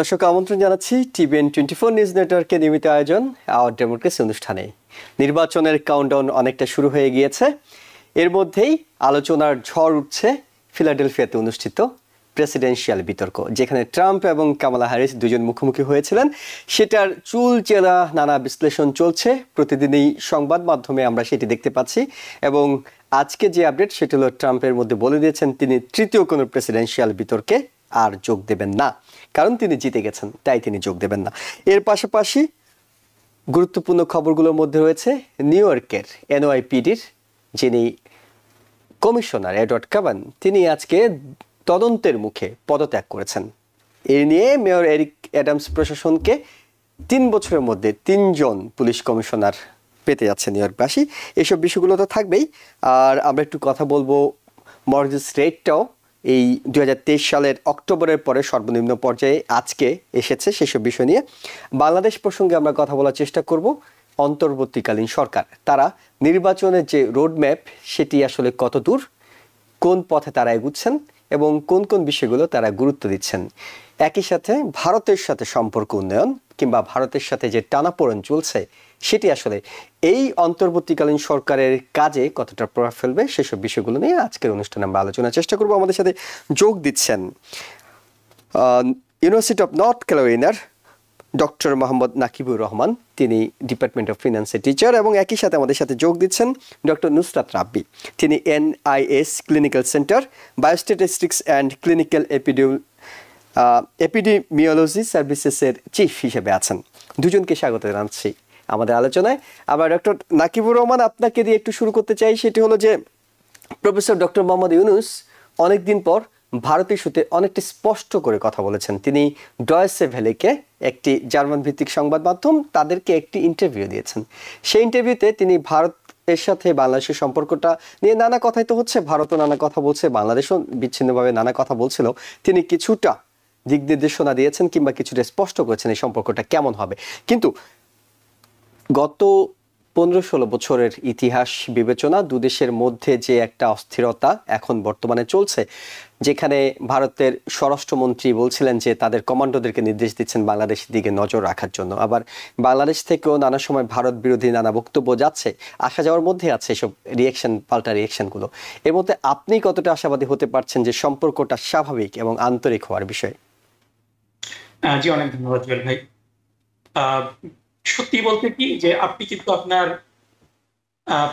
দর্শক আমন্ত্রণ জানাচ্ছি টিভিএন টোয়েন্টি ফোর নিউজ নেটওয়ার্কের নিয়মিত আয়োজন আওয়ার ডেমোক্রেসি অনুষ্ঠানে নির্বাচনের কাউন্টডাউন অনেকটা শুরু হয়ে গিয়েছে এর মধ্যেই আলোচনার ঝড় উঠছে ফিলাডেলফিয়াতে অনুষ্ঠিত প্রেসিডেন্সিয়াল বিতর্ক যেখানে ট্রাম্প এবং কামালা হ্যারিস দুজন মুখোমুখি হয়েছিলেন সেটার চুল চেরা নানা বিশ্লেষণ চলছে প্রতিদিনই সংবাদ মাধ্যমে আমরা সেটি দেখতে পাচ্ছি এবং আজকে যে আপডেট সেটি হলো ট্রাম্পের মধ্যে বলে দিয়েছেন তিনি তৃতীয় কোনো প্রেসিডেন্সিয়াল বিতর্কে আর যোগ দেবেন না কারণ তিনি জিতে গেছেন তাই তিনি যোগ দেবেন না এর পাশাপাশি গুরুত্বপূর্ণ খবরগুলোর মধ্যে রয়েছে নিউ ইয়র্কের এনওয়াইপিডির যিনি কমিশনার এডওয়ার্ড কাবান তিনি আজকে তদন্তের মুখে পদত্যাগ করেছেন এ নিয়ে মেয়র এরিক অ্যাডামস প্রশাসনকে তিন বছরের মধ্যে তিনজন পুলিশ কমিশনার পেতে যাচ্ছে নিউ ইয়র্কবাসী এসব বিষয়গুলো তো থাকবেই আর আমরা একটু কথা বলবো মর্জিস রেটটাও এই দু সালের অক্টোবরের পরে সর্বনিম্ন পর্যায়ে আজকে এসেছে সেসব বিষয় নিয়ে বাংলাদেশ প্রসঙ্গে আমরা কথা বলার চেষ্টা করব অন্তর্বর্তীকালীন সরকার তারা নির্বাচনের যে রোডম্যাপ সেটি আসলে কত দূর কোন পথে তারা এগুচ্ছেন এবং কোন কোন বিষয়গুলো তারা গুরুত্ব দিচ্ছেন একই সাথে ভারতের সাথে সম্পর্ক উন্নয়ন কিংবা ভারতের সাথে যে টানাপোড়েন চলছে সেটি আসলে এই অন্তর্বর্তীকালীন সরকারের কাজে কতটা প্রভাব ফেলবে সেসব বিষয়গুলো নিয়ে আজকের অনুষ্ঠানে আমরা আলোচনার চেষ্টা করব আমাদের সাথে যোগ দিচ্ছেন ইউনিভার্সিটি অফ নর্থ ক্যালোয়েনার ডক্টর মোহাম্মদ নাকিবুর রহমান তিনি ডিপার্টমেন্ট অফ ফিনান্সের টিচার এবং একই সাথে আমাদের সাথে যোগ দিচ্ছেন ডক্টর নুসরাত রাব্বি তিনি NIS clinical centre biostatistics and clinical এপিডিউল এপিডিমিওলজি সার্ভিসেসের চিফ হিসেবে আছেন দুজনকে স্বাগত জানাচ্ছি আমাদের আলোচনায় আবার ডক্টর নাকিবুর রহমান আপনাকে দিয়ে একটু শুরু করতে চাই সেটি হলো যে প্রফেসর ডক্টর মোহাম্মদ ইউনুস অনেকদিন পর ভারতের সূত্রে অনেকটি স্পষ্ট করে কথা বলেছেন তিনি ডয়েসে ভ্যালিকে একটি জার্মান ভিত্তিক সংবাদ মাধ্যম তাদেরকে একটি ইন্টারভিউ দিয়েছেন সেই ইন্টারভিউতে তিনি ভারত এর সাথে বাংলাদেশের সম্পর্কটা নিয়ে নানা কথাই তো হচ্ছে ভারতও নানা কথা বলছে বাংলাদেশও বিচ্ছিন্নভাবে নানা কথা বলছিল তিনি কিছুটা দিক নির্দেশনা দিয়েছেন কিংবা কিছুটা স্পষ্ট করেছেন এই সম্পর্কটা কেমন হবে কিন্তু গত পনেরো ষোলো বছরের ইতিহাস বিবেচনা দুদেশের মধ্যে যে একটা অস্থিরতা এখন বর্তমানে চলছে যেখানে ভারতের স্বরাষ্ট্রমন্ত্রী বলছিলেন যে তাদের কমান্ডোদেরকে নির্দেশ দিচ্ছেন বাংলাদেশের দিকে নজর রাখার জন্য আবার বাংলাদেশ থেকেও নানা সময় ভারত বিরোধী নানা বক্তব্য যাচ্ছে আসা যাওয়ার মধ্যে আছে এসব রিয়েকশন পাল্টা রিয়েকশনগুলো এর মধ্যে আপনি কতটা আশাবাদী হতে পারছেন যে সম্পর্কটা স্বাভাবিক এবং আন্তরিক হওয়ার বিষয়ে জি অনেক ধন্যবাদ জুয়েল ভাই সত্যি বলতে কি যে আপনি কিন্তু আপনার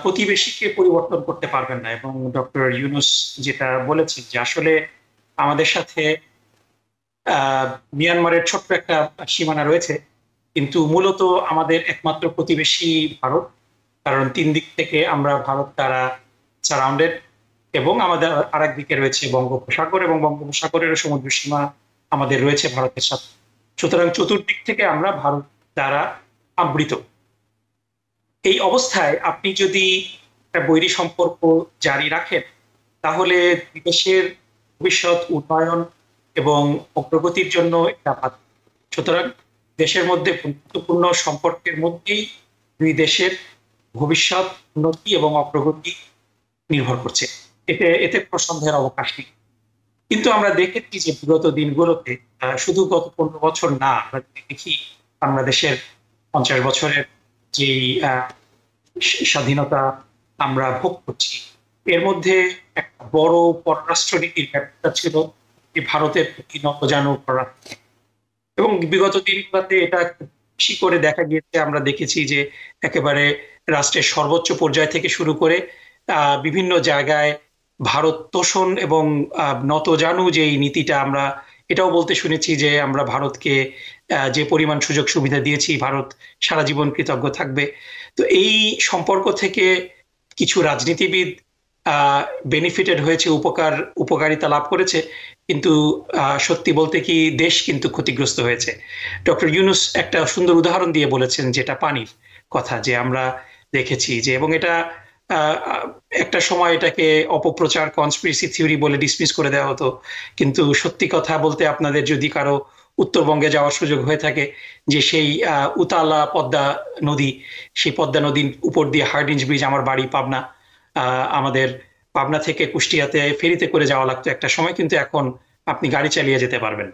প্রতিবেশীকে পরিবর্তন করতে পারবেন না এবং ডক্টর ইউনুস যেটা বলেছেন যে আসলে আমাদের সাথে মিয়ানমারের ছোট্ট একটা সীমানা রয়েছে কিন্তু মূলত আমাদের একমাত্র প্রতিবেশী ভারত কারণ তিন দিক থেকে আমরা ভারত তারা সারাউন্ডেড এবং আমাদের আরেক দিকে রয়েছে বঙ্গোপসাগর এবং বঙ্গোপসাগরেরও সমুদ্র সীমা আমাদের রয়েছে ভারতের সাথে সুতরাং চতুর্দিক থেকে আমরা ভারত দ্বারা আবৃত এই অবস্থায় আপনি যদি একটা বৈরী সম্পর্ক জারি রাখেন তাহলে দেশের ভবিষ্যৎ উন্নয়ন এবং অগ্রগতির জন্য এটা বাধা সুতরাং দেশের মধ্যে গুরুত্বপূর্ণ সম্পর্কের মধ্যেই দুই দেশের ভবিষ্যৎ উন্নতি এবং অগ্রগতি নির্ভর করছে এতে এতে কোনো অবকাশ নেই কিন্তু আমরা দেখেছি যে বিগত দিনগুলোতে শুধু গত পনেরো বছর না আমরা যদি দেখি বাংলাদেশের পঞ্চাশ বছরের যে স্বাধীনতা আমরা ভোগ করছি এর মধ্যে একটা বড় পররাষ্ট্রনীতির ব্যাপারটা ছিল যে ভারতের প্রতি নতজানু করা এবং বিগত দিনগুলোতে এটা বেশি করে দেখা গিয়েছে আমরা দেখেছি যে একেবারে রাষ্ট্রের সর্বোচ্চ পর্যায় থেকে শুরু করে বিভিন্ন জায়গায় ভারত তোষণ এবং নতজানু যে নীতিটা আমরা এটাও বলতে শুনেছি যে আমরা ভারতকে যে পরিমাণ সুযোগ সুবিধা দিয়েছি ভারত সারা জীবন কৃতজ্ঞ থাকবে তো এই সম্পর্ক থেকে কিছু রাজনীতিবিদ বেনিফিটেড হয়েছে উপকার উপকারিতা লাভ করেছে কিন্তু সত্যি বলতে কি দেশ কিন্তু ক্ষতিগ্রস্ত হয়েছে ডক্টর ইউনুস একটা সুন্দর উদাহরণ দিয়ে বলেছেন যেটা পানির কথা যে আমরা দেখেছি যে এবং এটা একটা সময় এটাকে অপপ্রচার কনস্পিরেসি থিওরি বলে ডিসমিস করে দেওয়া হতো কিন্তু সত্যি কথা বলতে আপনাদের যদি কারো উত্তরবঙ্গে যাওয়ার সুযোগ হয়ে থাকে যে সেই উতালা পদ্মা নদী সেই পদ্মা নদীর উপর দিয়ে হার্ডিঞ্জ ব্রিজ আমার বাড়ি পাবনা আমাদের পাবনা থেকে কুষ্টিয়াতে ফেরিতে করে যাওয়া লাগতো একটা সময় কিন্তু এখন আপনি গাড়ি চালিয়ে যেতে পারবেন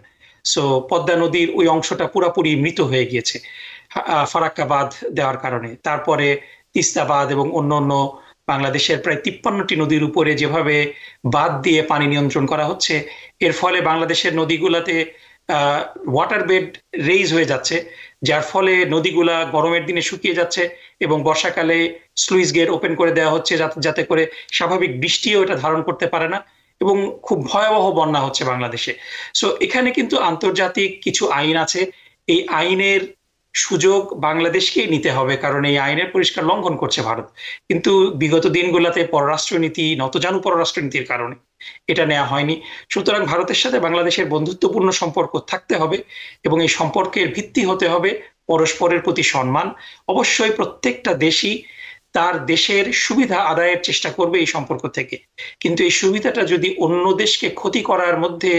সো পদ্মা নদীর ওই অংশটা পুরাপুরি মৃত হয়ে গিয়েছে ফারাক্কাবাদ দেওয়ার কারণে তারপরে তিস্তাবাদ এবং অন্য অন্য বাংলাদেশের প্রায় তিপ্পান্নটি নদীর উপরে যেভাবে বাদ দিয়ে পানি নিয়ন্ত্রণ করা হচ্ছে এর ফলে বাংলাদেশের নদীগুলাতে ওয়াটার বেড রেইজ হয়ে যাচ্ছে যার ফলে নদীগুলা গরমের দিনে শুকিয়ে যাচ্ছে এবং বর্ষাকালে স্লুইস গেট ওপেন করে দেওয়া হচ্ছে যাতে করে স্বাভাবিক বৃষ্টিও এটা ধারণ করতে পারে না এবং খুব ভয়াবহ বন্যা হচ্ছে বাংলাদেশে সো এখানে কিন্তু আন্তর্জাতিক কিছু আইন আছে এই আইনের সুযোগ বাংলাদেশকেই নিতে হবে কারণ এই আইনের পরিষ্কার লঙ্ঘন করছে ভারত কিন্তু বিগত দিনগুলোতে পররাষ্ট্রনীতি নতজানু পররাষ্ট্রনীতির কারণে এটা নেওয়া হয়নি সুতরাং ভারতের সাথে বাংলাদেশের বন্ধুত্বপূর্ণ সম্পর্ক থাকতে হবে এবং এই সম্পর্কের ভিত্তি হতে হবে পরস্পরের প্রতি সম্মান অবশ্যই প্রত্যেকটা দেশই তার দেশের সুবিধা আদায়ের চেষ্টা করবে এই সম্পর্ক থেকে কিন্তু এই সুবিধাটা যদি অন্য দেশকে ক্ষতি করার মধ্যে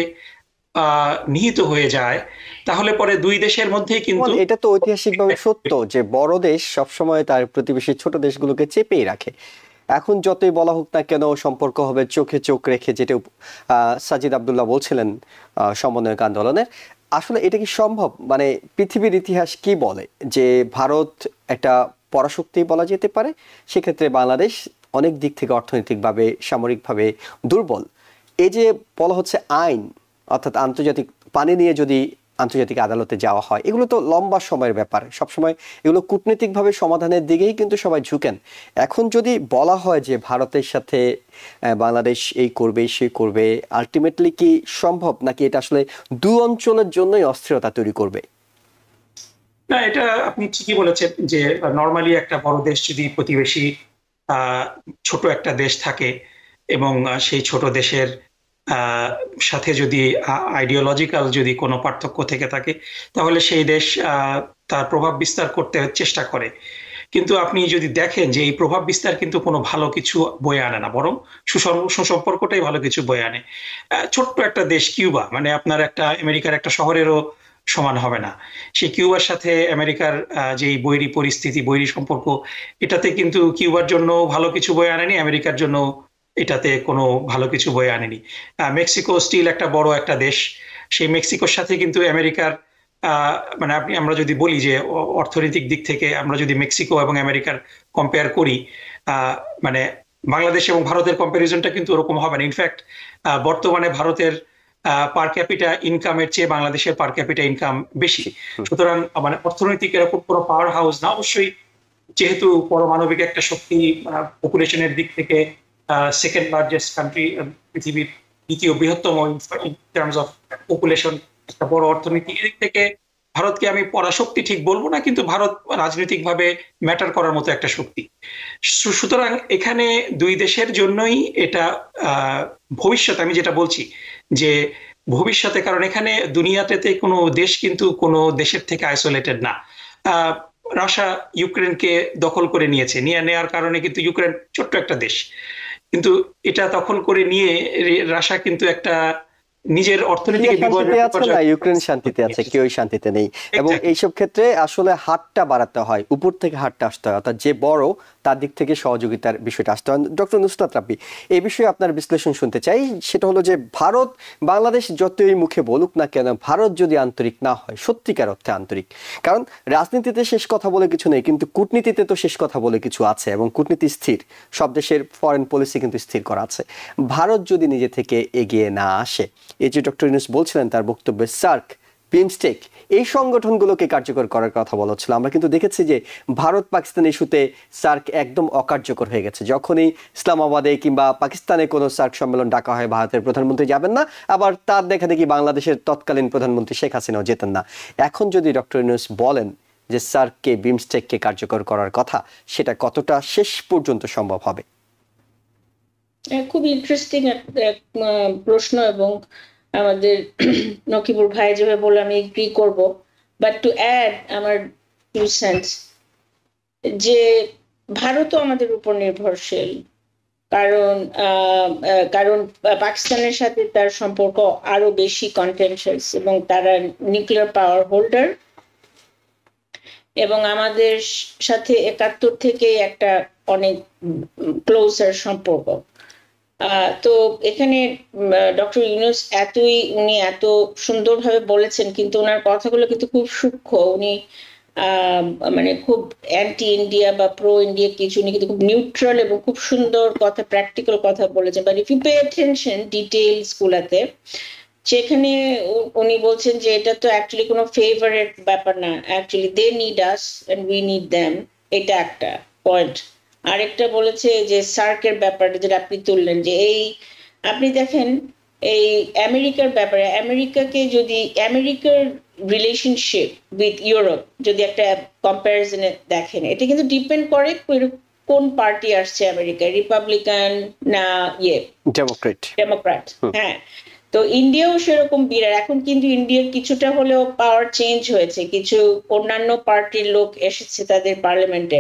নিহিত হয়ে যায় তাহলে পরে দুই দেশের মধ্যে কিন্তু মানে এটা তো ঐতিহাসিকভাবে সত্য যে বড় দেশ সবসময় তার প্রতিবেশী ছোট দেশগুলোকে চেপেই রাখে এখন যতই বলা হোক না কেন সম্পর্ক হবে চোখে চোখ রেখে যেটা সাজিদ আবদুল্লাহ বলছিলেন সমন্বয়ক আন্দোলনের আসলে এটা কি সম্ভব মানে পৃথিবীর ইতিহাস কি বলে যে ভারত একটা পরাশক্তি বলা যেতে পারে সেক্ষেত্রে বাংলাদেশ অনেক দিক থেকে অর্থনৈতিকভাবে সামরিকভাবে দুর্বল এই যে বলা হচ্ছে আইন অর্থাৎ আন্তর্জাতিক পানি নিয়ে যদি আন্তর্জাতিক আদালতে যাওয়া হয় এগুলো তো লম্বা সময়ের ব্যাপার সবসময় এগুলো কূটনৈতিকভাবে সমাধানের দিকেই কিন্তু সবাই ঝুঁকেন এখন যদি বলা হয় যে ভারতের সাথে বাংলাদেশ এই করবে সে করবে আলটিমেটলি কি সম্ভব নাকি এটা আসলে দু অঞ্চলের জন্যই অস্থিরতা তৈরি করবে না এটা আপনি ঠিকই বলেছেন যে নর্মালি একটা বড় দেশ যদি প্রতিবেশী ছোট একটা দেশ থাকে এবং সেই ছোট দেশের সাথে যদি আইডিওলজিক্যাল যদি কোনো পার্থক্য থেকে থাকে তাহলে সেই দেশ তার প্রভাব বিস্তার করতে চেষ্টা করে কিন্তু আপনি যদি দেখেন যে এই প্রভাব বিস্তার কিন্তু কোনো ভালো কিছু বয়ে আনে না বরং সুসম্পর্কটাই ভালো কিছু বয়ে আনে ছোট্ট একটা দেশ কিউবা মানে আপনার একটা আমেরিকার একটা শহরেরও সমান হবে না সে কিউবার সাথে আমেরিকার যে বৈরী পরিস্থিতি বৈরী সম্পর্ক এটাতে কিন্তু কিউবার জন্য ভালো কিছু বয়ে আনেনি আমেরিকার জন্য এটাতে কোনো ভালো কিছু বয়ে আনেনি মেক্সিকো স্টিল একটা বড় একটা দেশ সেই মেক্সিকোর সাথে কিন্তু আমেরিকার মানে আপনি আমরা যদি বলি যে অর্থনৈতিক দিক থেকে আমরা যদি মেক্সিকো এবং আমেরিকার কম্পেয়ার করি মানে বাংলাদেশ এবং ভারতের কম্পারিজনটা কিন্তু ওরকম হবে না ইনফ্যাক্ট বর্তমানে ভারতের পার ক্যাপিটা ইনকামের চেয়ে বাংলাদেশের পার ক্যাপিটা ইনকাম বেশি সুতরাং মানে অর্থনৈতিক এরকম কোনো পাওয়ার হাউস না অবশ্যই যেহেতু পরমাণবিক একটা শক্তি পপুলেশনের দিক থেকে সেকেন্ড লার্জেস্ট কান্ট্রি পৃথিবীর দ্বিতীয় বৃহত্তম ইন টার্মস অফ পপুলেশন একটা বড় অর্থনীতি এদিক থেকে ভারতকে আমি পরাশক্তি ঠিক বলবো না কিন্তু ভারত রাজনৈতিকভাবে ম্যাটার করার মতো একটা শক্তি সুতরাং এখানে দুই দেশের জন্যই এটা ভবিষ্যতে আমি যেটা বলছি যে ভবিষ্যতে কারণ এখানে দুনিয়াতে কোনো দেশ কিন্তু কোনো দেশের থেকে আইসোলেটেড না রাশিয়া ইউক্রেনকে দখল করে নিয়েছে নিয়ে নেওয়ার কারণে কিন্তু ইউক্রেন ছোট্ট একটা দেশ কিন্তু এটা তখন করে নিয়ে রাশা কিন্তু একটা নিজের অর্থনীতিকে ইউক্রেন শান্তিতে আছে কেউই শান্তিতে নেই এবং এইসব ক্ষেত্রে আসলে হাটটা বাড়াতে হয় উপর থেকে হাটটা আসতে হয় অর্থাৎ যে বড় তার দিক থেকে সহযোগিতার বিষয়টা আসতে হয় ডক্টর নুসরাত রাব্বি এই বিষয়ে আপনার বিশ্লেষণ শুনতে চাই সেটা হলো যে ভারত বাংলাদেশ যতই মুখে বলুক না কেন ভারত যদি আন্তরিক না হয় সত্যিকার অর্থে আন্তরিক কারণ রাজনীতিতে শেষ কথা বলে কিছু নেই কিন্তু কূটনীতিতে তো শেষ কথা বলে কিছু আছে এবং কূটনীতি স্থির সব দেশের ফরেন পলিসি কিন্তু স্থির করা আছে ভারত যদি নিজে থেকে এগিয়ে না আসে এই যে ডক্টর ইউনুস বলছিলেন তার বক্তব্যে সার্ক বিমস্টেক এই সংগঠনগুলোকে কার্যকর করার কথা বলা আমরা কিন্তু দেখেছি যে ভারত পাকিস্তান ইস্যুতে সার্ক একদম অকার্যকর হয়ে গেছে যখনই ইসলামাবাদে কিংবা পাকিস্তানে কোনো সার্ক সম্মেলন ডাকা হয় ভারতের প্রধানমন্ত্রী যাবেন না আবার তার দেখা দেখি বাংলাদেশের তৎকালীন প্রধানমন্ত্রী শেখ হাসিনাও যেতেন না এখন যদি ডক্টর ইউনুস বলেন যে সার্ককে বিমস্টেককে কার্যকর করার কথা সেটা কতটা শেষ পর্যন্ত সম্ভব হবে খুব ইন্টারেস্টিং একটা প্রশ্ন এবং আমাদের নকিবুর ভাই যেভাবে বললো আমি এগ্রি করব বাট টু অ্যাড আমার টু সেন্স যে ভারতও আমাদের উপর নির্ভরশীল কারণ কারণ পাকিস্তানের সাথে তার সম্পর্ক আরো বেশি কন্টেনশাস এবং তারা নিউক্লিয়ার পাওয়ার হোল্ডার এবং আমাদের সাথে একাত্তর থেকে একটা অনেক ক্লোজার সম্পর্ক তো এখানে ডক্টর ইউনুস এতই উনি এত সুন্দরভাবে বলেছেন কিন্তু ওনার কথাগুলো কিন্তু খুব সূক্ষ্ম উনি মানে খুব অ্যান্টি ইন্ডিয়া বা প্রো ইন্ডিয়া কিছু উনি কিন্তু খুব নিউট্রাল এবং খুব সুন্দর কথা প্র্যাকটিক্যাল কথা বলেছেন but if you pay attention details গুলাতে সেখানে উনি বলছেন যে এটা তো অ্যাকচুয়ালি কোনো ফেভারেট ব্যাপার না actually they need us and we need them এটা একটা পয়েন্ট আরেকটা বলেছে যে সার্কের ব্যাপারটা যেটা আপনি তুললেন যে এই আপনি দেখেন এই আমেরিকার ব্যাপারে আমেরিকাকে যদি আমেরিকার রিলেশনশিপ উইথ ইউরোপ যদি একটা কম্প্যারিজনে দেখেন এটা কিন্তু ডিপেন্ড করে কোন পার্টি আসছে আমেরিকায় রিপাবলিকান না ইয়ে ডেমোক্রেট ডেমোক্র্যাট হ্যাঁ তো ইন্ডিয়াও সেরকম বিরাট এখন কিন্তু ইন্ডিয়ার কিছুটা হলেও পাওয়ার চেঞ্জ হয়েছে কিছু অন্যান্য পার্টির লোক এসেছে তাদের পার্লামেন্টে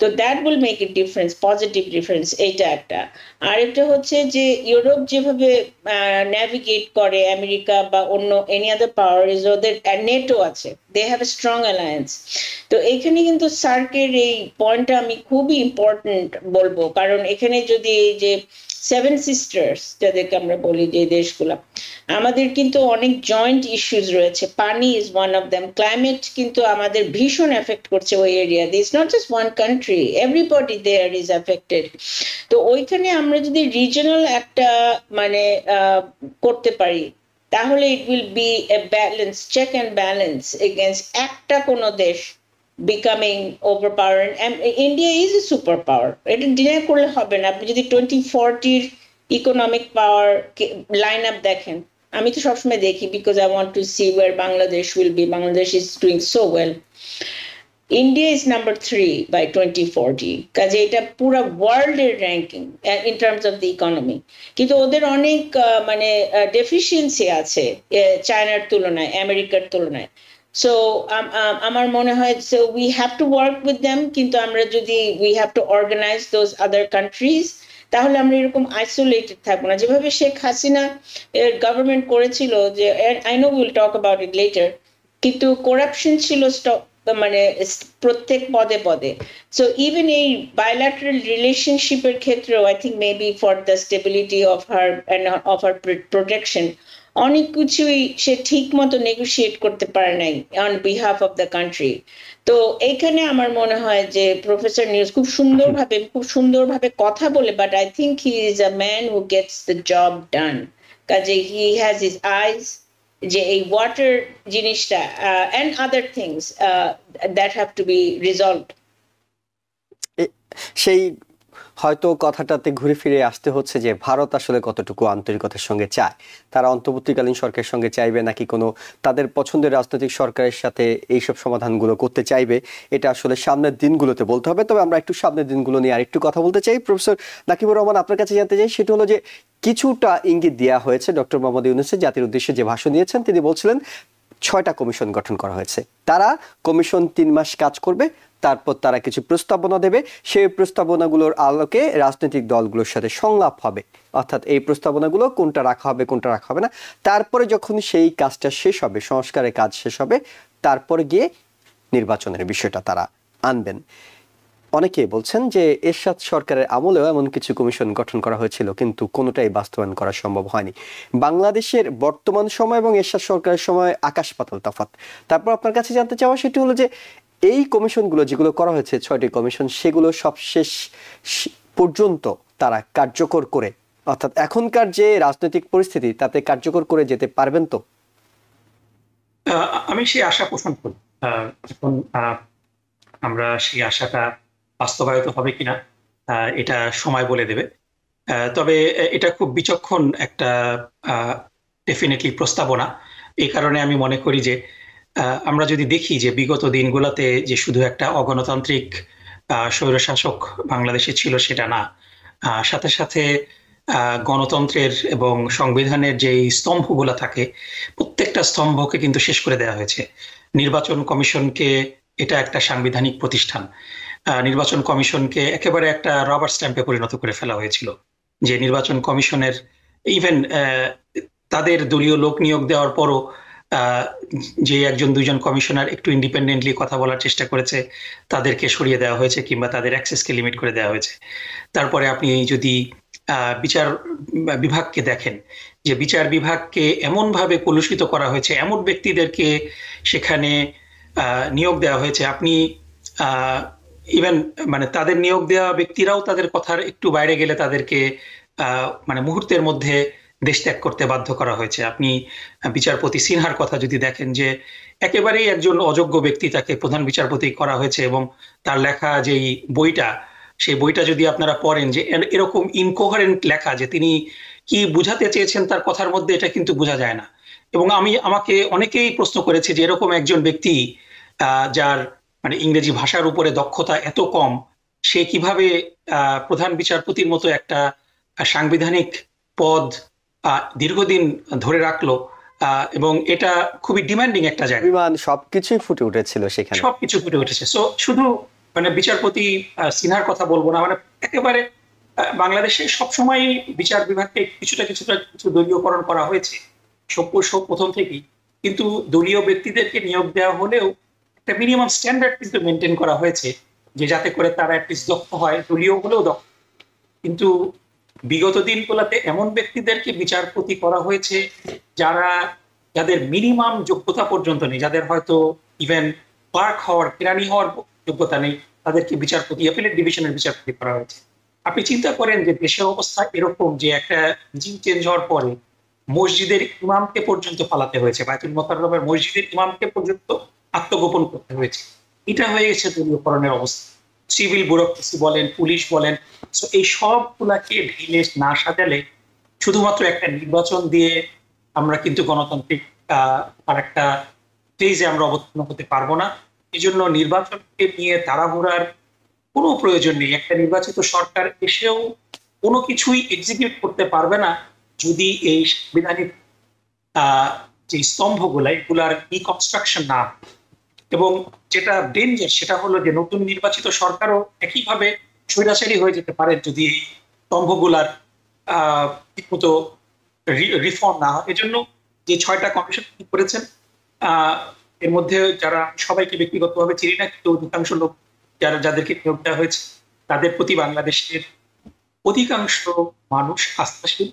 তো that will make a difference positive difference এইটা একটা আরেকটা হচ্ছে যে ইউরোপ যেভাবে ন্যাভিগেট করে আমেরিকা বা অন্য এনি আদার পাওয়ার ইজ ওদের নেটও আছে they have a strong alliance তো এখানে কিন্তু সার্কের এই পয়েন্টটা আমি খুবই ইম্পর্টেন্ট বলবো কারণ এখানে যদি এই যে সেভেন সিস্টার্স যাদেরকে আমরা বলি যে দেশগুলো আমাদের কিন্তু অনেক জয়েন্ট ইস্যুস রয়েছে পানি is one of them climate কিন্তু আমাদের ভীষণ এফেক্ট করছে ওই এরিয়াতে it's not just one country everybody there is affected তো ওইখানে আমরা যদি রিজনাল একটা মানে করতে পারি তাহলে it will be a balance check and balance against একটা কোনো দেশ becoming overpowering and india is a superpower এটা ডিনাই করলে হবে না আপনি যদি টোয়েন্টি ফোরটির ইকোনমিক পাওয়ার লাইন আপ দেখেন আমি তো সবসময় দেখি because I want to see where Bangladesh will be Bangladesh is doing so well India is number three by twenty forty কাজে এটা পুরো ওয়ার্ল্ডের ranking in terms of the economy কিন্তু ওদের অনেক মানে ডেফিসিয়েন্সি আছে চায়নার তুলনায় আমেরিকার তুলনায় সো আমার মনে হয় so we have to work with them কিন্তু আমরা যদি we have to organise those other countries তাহলে আমরা এরকম আইসোলেটেড থাকবো না যেভাবে শেখ হাসিনা এর গভর্নমেন্ট করেছিল যে I know will talk about it later কিন্তু করাপশন ছিল স্টক মানে প্রত্যেক পদে পদে সো ইভেন এই বায়োল্যাটারাল রিলেশনশিপের ক্ষেত্রেও I think maybe for the stability of her and of her protection অনেক কিছুই সে ঠিক মতো নেগোসিয়েট করতে পারে নাই on behalf of the country তো এইখানে আমার মনে হয় যে প্রফেসর নিউজ খুব সুন্দরভাবে খুব সুন্দরভাবে কথা বলে but I think he is a man who gets the job done কাজে হি হ্যাজ ইজ আইজ যে এই ওয়াটার জিনিসটা and other things that have to be resolve সেই হয়তো কথাটাতে ঘুরে ফিরে আসতে হচ্ছে যে ভারত আসলে কতটুকু আন্তরিকতার সঙ্গে চায় তারা অন্তর্বর্তীকালীন সরকারের সঙ্গে চাইবে নাকি কোনো তাদের পছন্দের রাজনৈতিক সরকারের সাথে এইসব সমাধানগুলো করতে চাইবে এটা আসলে সামনের দিনগুলোতে বলতে হবে তবে আমরা একটু সামনের দিনগুলো নিয়ে আরেকটু কথা বলতে চাই প্রফেসর নাকিবুর রহমান আপনার কাছে জানতে চাই সেটা হলো যে কিছুটা ইঙ্গিত দেওয়া হয়েছে ডক্টর মোহাম্মদ ইউনুসের জাতির উদ্দেশ্যে যে ভাষণ দিয়েছেন তিনি বলছিলেন ছয়টা কমিশন গঠন করা হয়েছে তারা কমিশন তিন মাস কাজ করবে তারপর তারা কিছু প্রস্তাবনা দেবে সেই প্রস্তাবনাগুলোর আলোকে রাজনৈতিক দলগুলোর সাথে সংলাপ হবে অর্থাৎ এই প্রস্তাবনাগুলো কোনটা রাখা হবে কোনটা রাখা হবে না তারপরে যখন সেই কাজটা শেষ হবে সংস্কারের কাজ শেষ হবে তারপরে গিয়ে নির্বাচনের বিষয়টা তারা আনবেন অনেকে বলছেন যে এরশাদ সরকারের আমলেও এমন কিছু কমিশন গঠন করা হয়েছিল কিন্তু কোনোটাই বাস্তবায়ন করা সম্ভব হয়নি বাংলাদেশের বর্তমান সময় এবং এরশাদ সরকারের সময় আকাশ পাতাল তফাত তারপর আপনার কাছে জানতে চাওয়া সেটি হলো যে এই কমিশনগুলো যেগুলো করা হয়েছে ছয়টি কমিশন সেগুলো সবশেষ পর্যন্ত তারা কার্যকর করে অর্থাৎ এখনকার যে রাজনৈতিক পরিস্থিতি তাতে কার্যকর করে যেতে পারবেন তো আমি সেই আশা পোষণ করি আমরা সেই আশাটা বাস্তবায়িত হবে কিনা এটা সময় বলে দেবে তবে এটা খুব বিচক্ষণ একটা ডেফিনেটলি প্রস্তাবনা এই কারণে আমি মনে করি যে আমরা যদি দেখি যে বিগত দিনগুলোতে যে শুধু একটা অগণতান্ত্রিক স্বৈরশাসক বাংলাদেশে ছিল সেটা না সাথে সাথে গণতন্ত্রের এবং সংবিধানের যেই স্তম্ভগুলো থাকে প্রত্যেকটা স্তম্ভকে কিন্তু শেষ করে দেওয়া হয়েছে নির্বাচন কমিশনকে এটা একটা সাংবিধানিক প্রতিষ্ঠান নির্বাচন কমিশনকে একেবারে একটা রবার স্ট্যাম্পে পরিণত করে ফেলা হয়েছিল যে নির্বাচন কমিশনের ইভেন তাদের দলীয় লোক নিয়োগ দেওয়ার পরও যে একজন দুইজন কমিশনার একটু ইন্ডিপেন্ডেন্টলি কথা বলার চেষ্টা করেছে তাদেরকে সরিয়ে দেওয়া হয়েছে কিংবা তাদের অ্যাক্সেসকে লিমিট করে দেওয়া হয়েছে তারপরে আপনি যদি বিচার বিভাগকে দেখেন যে বিচার বিভাগকে এমনভাবে কলুষিত করা হয়েছে এমন ব্যক্তিদেরকে সেখানে নিয়োগ দেওয়া হয়েছে আপনি ইভেন মানে তাদের নিয়োগ দেওয়া ব্যক্তিরাও তাদের কথার একটু বাইরে গেলে তাদেরকে মানে মুহূর্তের মধ্যে দেশ ত্যাগ করতে বাধ্য করা হয়েছে আপনি বিচারপতি সিনহার কথা যদি দেখেন যে একেবারেই একজন অযোগ্য ব্যক্তি তাকে প্রধান বিচারপতি করা হয়েছে এবং তার লেখা যেই বইটা সেই বইটা যদি আপনারা পড়েন যে এরকম ইনকোহারেন্ট লেখা যে তিনি কি বুঝাতে চেয়েছেন তার কথার মধ্যে এটা কিন্তু বোঝা যায় না এবং আমি আমাকে অনেকেই প্রশ্ন করেছে যে এরকম একজন ব্যক্তি যার মানে ইংরেজি ভাষার উপরে দক্ষতা এত কম সে কিভাবে প্রধান বিচারপতির মতো একটা সাংবিধানিক পদ দীর্ঘদিন ধরে রাখলো এবং এটা খুবই ডিমান্ডিং একটা জায়গা সবকিছুই ফুটে উঠেছিল সেখানে সবকিছু ফুটে উঠেছে সো শুধু মানে বিচারপতি সিনহার কথা বলবো না মানে একেবারে বাংলাদেশে সবসময় বিচার বিভাগকে কিছুটা কিছুটা কিছু দলীয়করণ করা হয়েছে প্রথম থেকেই কিন্তু দলীয় ব্যক্তিদেরকে নিয়োগ দেওয়া হলেও একটা মিনিমাম স্ট্যান্ডার্ড কিন্তু মেনটেন করা হয়েছে যে যাতে করে তারা অ্যাটলিস্ট দক্ষ হয় দলীয় হলেও দক্ষ কিন্তু বিগত দিনগুলোতে এমন ব্যক্তিদেরকে বিচারপতি করা হয়েছে যারা যাদের মিনিমাম যোগ্যতা পর্যন্ত নেই যাদের হয়তো ইভেন ক্লার্ক হওয়ার কেরানি হওয়ার যোগ্যতা নেই তাদেরকে বিচারপতি অ্যাপিলেট ডিভিশনের বিচারপতি করা হয়েছে আপনি চিন্তা করেন যে দেশের অবস্থা এরকম যে একটা জিম চেঞ্জ হওয়ার পরে মসজিদের ইমামকে পর্যন্ত পালাতে হয়েছে বায়তুল মোকাররমের মসজিদের ইমামকে পর্যন্ত আত্মগোপন করতে হয়েছে এটা হয়ে গেছে দলীয়করণের অবস্থা সিভিল ব্যুরোক্রেসি বলেন পুলিশ বলেন সো এই সবগুলাকে ঢেলে না সাজালে শুধুমাত্র একটা নির্বাচন দিয়ে আমরা কিন্তু গণতান্ত্রিক আর একটা ফেজে আমরা অবতীর্ণ হতে পারবো না এই জন্য নির্বাচনকে নিয়ে তাড়াহুড়ার কোনো প্রয়োজন নেই একটা নির্বাচিত সরকার এসেও কোনো কিছুই এক্সিকিউট করতে পারবে না যদি এই সাংবিধানিক যে স্তম্ভগুলো এগুলার রিকনস্ট্রাকশন না এবং যেটা ডেঞ্জার সেটা হলো যে নতুন নির্বাচিত সরকারও একইভাবে স্বৈরাচারী হয়ে যেতে পারে যদি এই স্তম্ভগুলার ঠিকমতো রিফর্ম না হয় এজন্য যে ছয়টা কমিশন ঠিক করেছেন এর মধ্যে যারা সবাইকে ব্যক্তিগতভাবে চিনি না কিন্তু অধিকাংশ লোক যারা যাদেরকে নিয়োগ দেওয়া হয়েছে তাদের প্রতি বাংলাদেশের অধিকাংশ মানুষ আস্থাশীল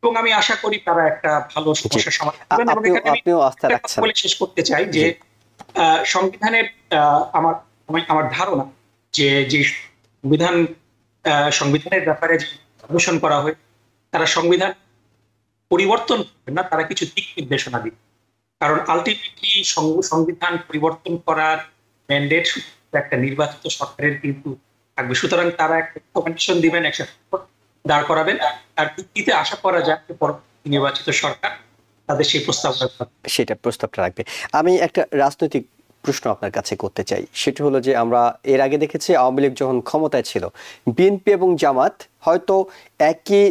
এবং আমি আশা করি তারা একটা ভালো সমস্যার সমাধান করবেন আস্থা রাখছেন বলে শেষ করতে চাই যে সংবিধানের আমার আমার ধারণা যে যে সংবিধান সংবিধানের ব্যাপারে অবসান করা হয় তারা সংবিধান পরিবর্তন করবেন না তারা কিছু দিক নির্দেশনা দিবে কারণ আলটিমেটলি সংবিধান পরিবর্তন করার ম্যান্ডেট একটা নির্বাচিত সরকারের কিন্তু থাকবে সুতরাং তারা একটা কমিশন দিবেন একটা দাঁড় করাবেন তার ভিত্তিতে আশা করা যায় পরবর্তী নির্বাচিত সরকার তাদের সেই প্রস্তাব সেটা প্রস্তাবটা রাখবে আমি একটা রাজনৈতিক প্রশ্ন আপনার কাছে করতে চাই সেটি হলো যে আমরা এর আগে দেখেছি আওয়ামী লীগ যখন ক্ষমতায় ছিল বিএনপি এবং জামাত হয়তো একই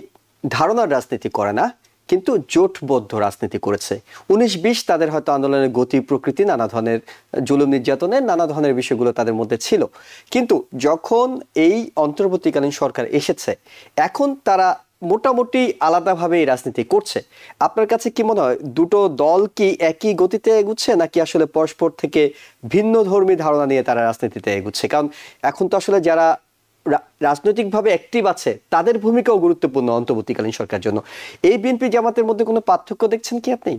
ধারণার রাজনীতি করে না কিন্তু জোটবদ্ধ রাজনীতি করেছে উনিশ বিশ তাদের হয়তো আন্দোলনের গতি প্রকৃতি নানা ধরনের জুলুম নির্যাতনের নানা ধরনের বিষয়গুলো তাদের মধ্যে ছিল কিন্তু যখন এই অন্তর্বর্তীকালীন সরকার এসেছে এখন তারা মোটামুটি আলাদাভাবে রাজনীতি করছে আপনার কাছে কি মনে হয় দুটো দল কি একই গতিতে এগুচ্ছে নাকি আসলে পরস্পর থেকে ভিন্ন ধর্মী ধারণা নিয়ে তারা রাজনীতিতে এগুচ্ছে কারণ এখন তো আসলে যারা রাজনৈতিকভাবে অ্যাক্টিভ আছে তাদের ভূমিকাও গুরুত্বপূর্ণ অন্তর্বর্তীকালীন সরকার জন্য এই বিএনপি জামাতের মধ্যে কোনো পার্থক্য দেখছেন কি আপনি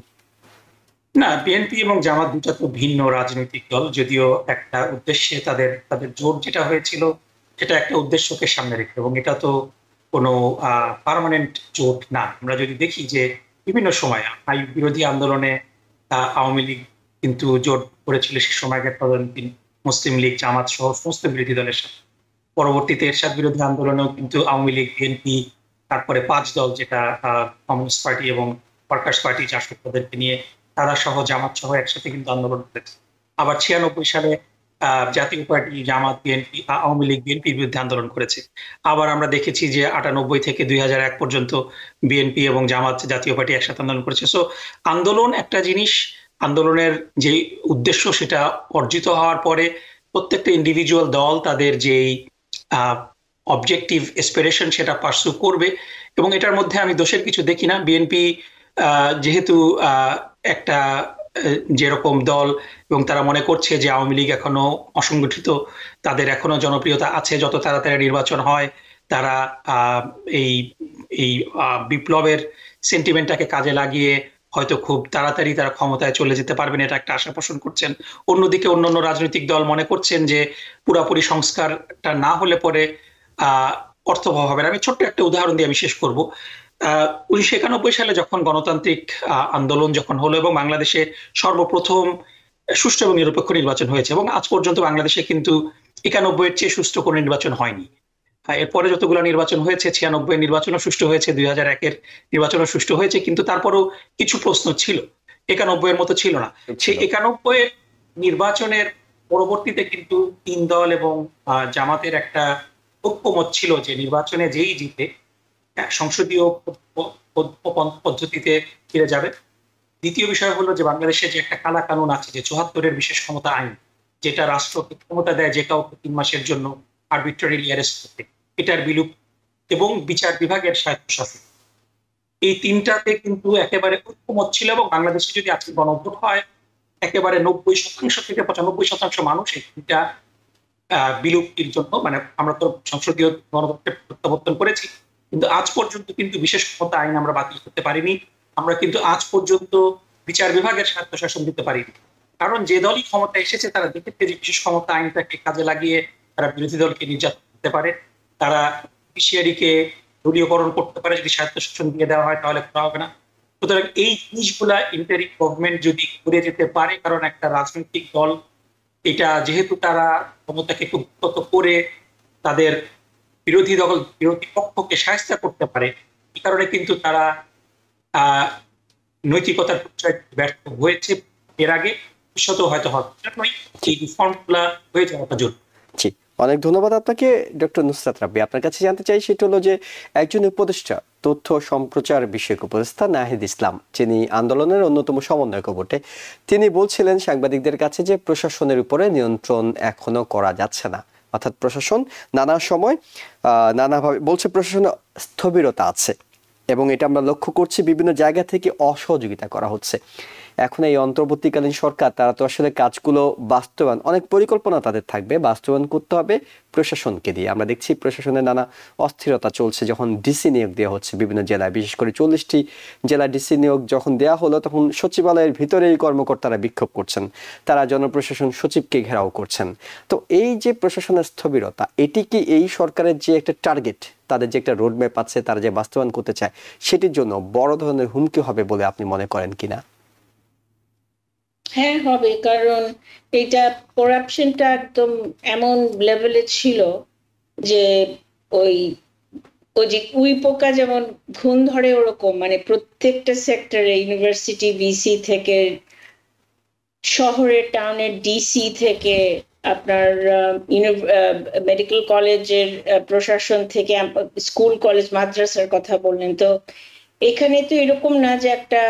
না বিএনপি এবং জামাত দুটা তো ভিন্ন রাজনৈতিক দল যদিও একটা উদ্দেশ্যে তাদের তাদের জোর যেটা হয়েছিল সেটা একটা উদ্দেশ্যকে সামনে রেখে এবং এটা তো কোনো পারমানেন্ট জোট না আমরা যদি দেখি যে বিভিন্ন সময় আই বিরোধী আন্দোলনে আওয়ামী লীগ কিন্তু জোট করেছিল সে সময়কার তদানীন মুসলিম লীগ জামাত সহ সমস্ত বিরোধী দলের সাথে পরবর্তীতে এরশাদ বিরোধী আন্দোলনেও কিন্তু আওয়ামী লীগ বিএনপি তারপরে পাঁচ দল যেটা কমিউনিস্ট পার্টি এবং প্রকাশ পার্টি চাষকদেরকে নিয়ে তারা সহ জামাত সহ একসাথে কিন্তু আন্দোলন করেছে আবার ছিয়ানব্বই সালে জাতীয় পার্টি জামাত বিএনপি আওয়ামী লীগ বিএনপির বিরুদ্ধে আন্দোলন করেছে আবার আমরা দেখেছি যে আটানব্বই থেকে দুই এক পর্যন্ত বিএনপি এবং জামাত জাতীয় পার্টি একসাথে আন্দোলন করেছে সো আন্দোলন একটা জিনিস আন্দোলনের যে উদ্দেশ্য সেটা অর্জিত হওয়ার পরে প্রত্যেকটা ইন্ডিভিজুয়াল দল তাদের যেই অবজেক্টিভ এসপিরেশন সেটা পার্সু করবে এবং এটার মধ্যে আমি দোষের কিছু দেখি না বিএনপি যেহেতু একটা যেরকম দল এবং তারা মনে করছে যে আওয়ামী লীগ এখনো অসংগঠিত তাদের এখনো জনপ্রিয়তা আছে যত তাড়াতাড়ি নির্বাচন হয় তারা এই এই বিপ্লবের সেন্টিমেন্টটাকে কাজে লাগিয়ে হয়তো খুব তাড়াতাড়ি তারা ক্ষমতায় চলে যেতে পারবেন এটা একটা আশা পোষণ করছেন অন্যদিকে অন্য অন্য রাজনৈতিক দল মনে করছেন যে পুরাপুরি সংস্কারটা না হলে পরে অর্থবহ হবে না আমি ছোট্ট একটা উদাহরণ দিয়ে আমি শেষ করবো উনিশশো একানব্বই সালে যখন গণতান্ত্রিক আন্দোলন যখন হলো এবং বাংলাদেশে সর্বপ্রথম সুষ্ঠু এবং নিরপেক্ষ নির্বাচন হয়েছে এবং আজ পর্যন্ত বাংলাদেশে কিন্তু একানব্বই এর চেয়ে সুষ্ঠু কোনো নির্বাচন হয়নি এরপরে যতগুলো নির্বাচন হয়েছে ছিয়ানব্বই নির্বাচনও সুষ্ঠু হয়েছে দুই হাজার একের নির্বাচনও সুষ্ঠু হয়েছে কিন্তু তারপরও কিছু প্রশ্ন ছিল একানব্বই এর মতো ছিল না সেই একানব্বই নির্বাচনের পরবর্তীতে কিন্তু তিন দল এবং জামাতের একটা ঐক্যমত ছিল যে নির্বাচনে যেই জিতে সংসদীয় পদ্ধতিতে ফিরে যাবে দ্বিতীয় বিষয় হলো যে বাংলাদেশে যে একটা কালা কানুন আছে যে চুহাত্তরের বিশেষ ক্ষমতা আইন যেটা রাষ্ট্রকে ক্ষমতা দেয় যে কাউকে তিন মাসের জন্য আরবিট্রারিলি অ্যারেস্ট করতে এটার বিলুপ এবং বিচার বিভাগের স্বায়ত্তশাসন এই তিনটাতে কিন্তু একেবারে ঐক্যমত ছিল এবং বাংলাদেশে যদি আজকে গণভোট হয় একেবারে নব্বই শতাংশ থেকে পঁচানব্বই শতাংশ মানুষ এই তিনটা বিলুপ্তির জন্য মানে আমরা তো সংসদীয় গণতন্ত্রে প্রত্যাবর্তন করেছি কিন্তু আজ পর্যন্ত কিন্তু বিশেষ ক্ষমতা আইন আমরা বাতিল করতে পারিনি আমরা কিন্তু আজ পর্যন্ত বিচার বিভাগের স্বায়ত্তশাসন দিতে পারিনি কারণ যে দলই ক্ষমতা এসেছে তারা দেখেছে যে বিশেষ ক্ষমতা আইনটাকে কাজে লাগিয়ে তারা বিরোধী দলকে নির্যাতন করতে পারে তারা জুডিশিয়ারিকে দলীয়করণ করতে পারে যদি স্বায়ত্তশাসন দিয়ে দেওয়া হয় তাহলে করা হবে না সুতরাং এই জিনিসগুলা ইন্টারিক গভর্নমেন্ট যদি করে যেতে পারে কারণ একটা রাজনৈতিক দল এটা যেহেতু তারা ক্ষমতাকে কুব্যত করে তাদের বিরোধী দল বিরোধী পক্ষকে সাহায্য করতে পারে এই কারণে কিন্তু তারা নৈতিকতার পরিচয় ব্যর্থ হয়েছে এর আগে ভবিষ্যতেও হয়তো হবে এই হয়ে যাওয়াটা জরুরি জি অনেক ধন্যবাদ আপনাকে ডক্টর নুসরাত রাব্বি আপনার কাছে জানতে চাই সেটা হলো যে একজন উপদেষ্টা তথ্য সম্প্রচার বিষয়ক উপদেষ্টা নাহিদ ইসলাম যিনি আন্দোলনের অন্যতম সমন্বয়ক বটে তিনি বলছিলেন সাংবাদিকদের কাছে যে প্রশাসনের উপরে নিয়ন্ত্রণ এখনো করা যাচ্ছে না অর্থাৎ প্রশাসন নানা সময় নানাভাবে বলছে প্রশাসনে স্থবিরতা আছে এবং এটা আমরা লক্ষ্য করছি বিভিন্ন জায়গা থেকে অসহযোগিতা করা হচ্ছে এখন এই অন্তর্বর্তীকালীন সরকার তারা তো আসলে কাজগুলো বাস্তবায়ন অনেক পরিকল্পনা তাদের থাকবে বাস্তবায়ন করতে হবে প্রশাসনকে দিয়ে আমরা দেখছি প্রশাসনের নানা অস্থিরতা চলছে যখন ডিসি নিয়োগ দেওয়া হচ্ছে বিভিন্ন জেলায় বিশেষ করে চল্লিশটি জেলা ডিসি নিয়োগ যখন দেওয়া হলো তখন সচিবালয়ের ভিতরেই কর্মকর্তারা বিক্ষোভ করছেন তারা জনপ্রশাসন সচিবকে ঘেরাও করছেন তো এই যে প্রশাসনের স্থবিরতা এটি কি এই সরকারের যে একটা টার্গেট তাদের যে একটা রোডম্যাপ আছে তারা যে বাস্তবায়ন করতে চায় সেটির জন্য বড় ধরনের হুমকি হবে বলে আপনি মনে করেন কিনা হ্যাঁ হবে কারণ এটা করাপশনটা একদম এমন লেভেলে ছিল যে ওই ওই যে উই পোকা যেমন ঘুম ধরে ওরকম মানে প্রত্যেকটা সেক্টরে ইউনিভার্সিটি বিসি থেকে শহরের টাউনের ডিসি থেকে আপনার মেডিকেল কলেজের প্রশাসন থেকে স্কুল কলেজ মাদ্রাসার কথা বললেন তো এখানে তো এরকম না যে একটা